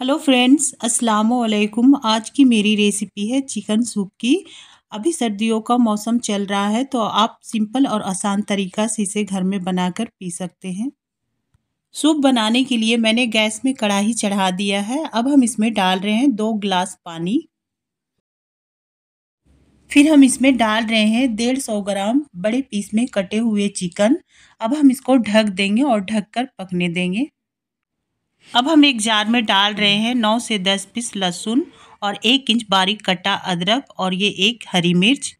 hello friends अस्सलाम वालेकुम आज की मेरी रेसिपी है चिकन सूप की अभी सर्दियों का मौसम चल रहा है तो आप सिंपल और आसान तरीका से इसे घर में बनाकर पी सकते हैं सूप बनाने के लिए मैंने गैस में कढ़ाई चढ़ा दिया है अब हम इसमें डाल रहे हैं दो ग्लास पानी फिर हम इसमें डाल रहे हैं डेढ़ सौ ग्राम बड़े पीस में कटे हुए चिकन अब हम इसको ढक देंगे और ढककर पकने देंगे अब हम एक जार में डाल रहे हैं नौ से दस पीस लहसुन और एक इंच बारीक कटा अदरक और ये एक हरी मिर्च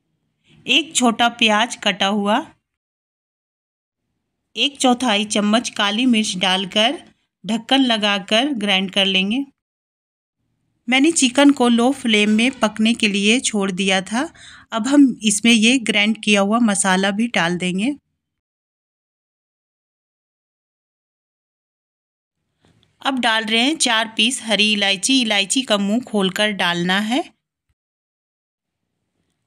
एक छोटा प्याज कटा हुआ एक चौथाई चम्मच काली मिर्च डालकर ढक्कन लगाकर ग्राइंड कर लेंगे मैंने चिकन को लो फ्लेम में पकने के लिए छोड़ दिया था अब हम इसमें ये ग्राइंड किया हुआ मसाला भी डाल देंगे अब डाल रहे हैं चार पीस हरी इलायची इलायची का मुंह खोलकर डालना है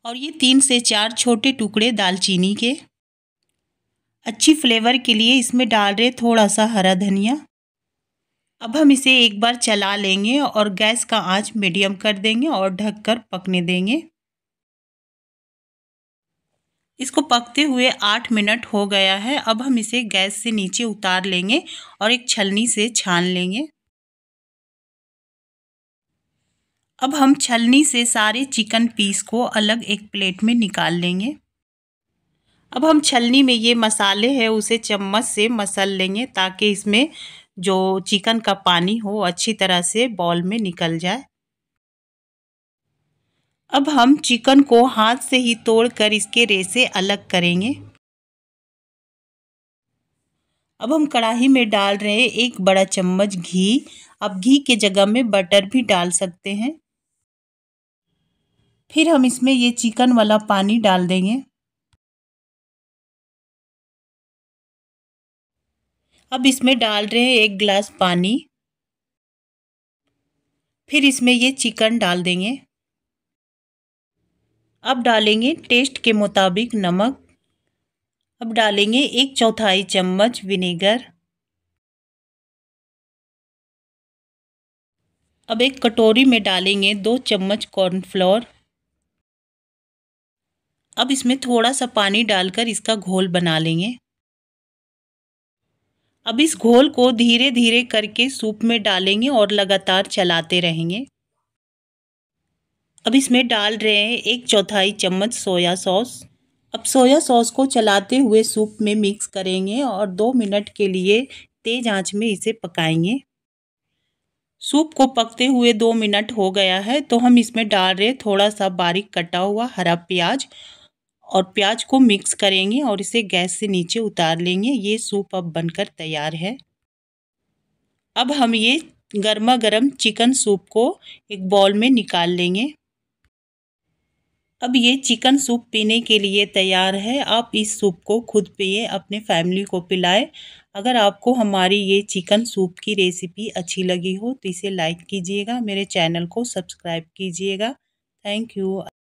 और ये तीन से चार छोटे टुकड़े दालचीनी के अच्छी फ्लेवर के लिए इसमें डाल रहे थोड़ा सा हरा धनिया अब हम इसे एक बार चला लेंगे और गैस का आंच मीडियम कर देंगे और ढककर पकने देंगे इसको पकते हुए आठ मिनट हो गया है अब हम इसे गैस से नीचे उतार लेंगे और एक छलनी से छान लेंगे अब हम छलनी से सारे चिकन पीस को अलग एक प्लेट में निकाल लेंगे अब हम छलनी में ये मसाले हैं उसे चम्मच से मसल लेंगे ताकि इसमें जो चिकन का पानी हो अच्छी तरह से बॉल में निकल जाए अब हम चिकन को हाथ से ही तोड़कर इसके रेसे अलग करेंगे अब हम कढ़ाई में डाल रहे हैं एक बड़ा चम्मच घी अब घी के जगह में बटर भी डाल सकते हैं फिर हम इसमें ये चिकन वाला पानी डाल देंगे अब इसमें डाल रहे हैं एक गिलास पानी फिर इसमें ये चिकन डाल देंगे अब डालेंगे टेस्ट के मुताबिक नमक अब डालेंगे एक चौथाई चम्मच विनेगर अब एक कटोरी में डालेंगे दो चम्मच कॉर्नफ्लोर अब इसमें थोड़ा सा पानी डालकर इसका घोल बना लेंगे अब इस घोल को धीरे धीरे करके सूप में डालेंगे और लगातार चलाते रहेंगे अब इसमें डाल रहे हैं एक चौथाई चम्मच सोया सॉस अब सोया सॉस को चलाते हुए सूप में मिक्स करेंगे और दो मिनट के लिए तेज आंच में इसे पकाएंगे सूप को पकते हुए दो मिनट हो गया है तो हम इसमें डाल रहे थोड़ा सा बारीक कटा हुआ हरा प्याज और प्याज को मिक्स करेंगे और इसे गैस से नीचे उतार लेंगे ये सूप अब बनकर तैयार है अब हम ये गर्मा गर्म चिकन सूप को एक बॉल में निकाल लेंगे अब ये चिकन सूप पीने के लिए तैयार है आप इस सूप को खुद पिए अपने फैमिली को पिलाएं अगर आपको हमारी ये चिकन सूप की रेसिपी अच्छी लगी हो तो इसे लाइक कीजिएगा मेरे चैनल को सब्सक्राइब कीजिएगा थैंक यू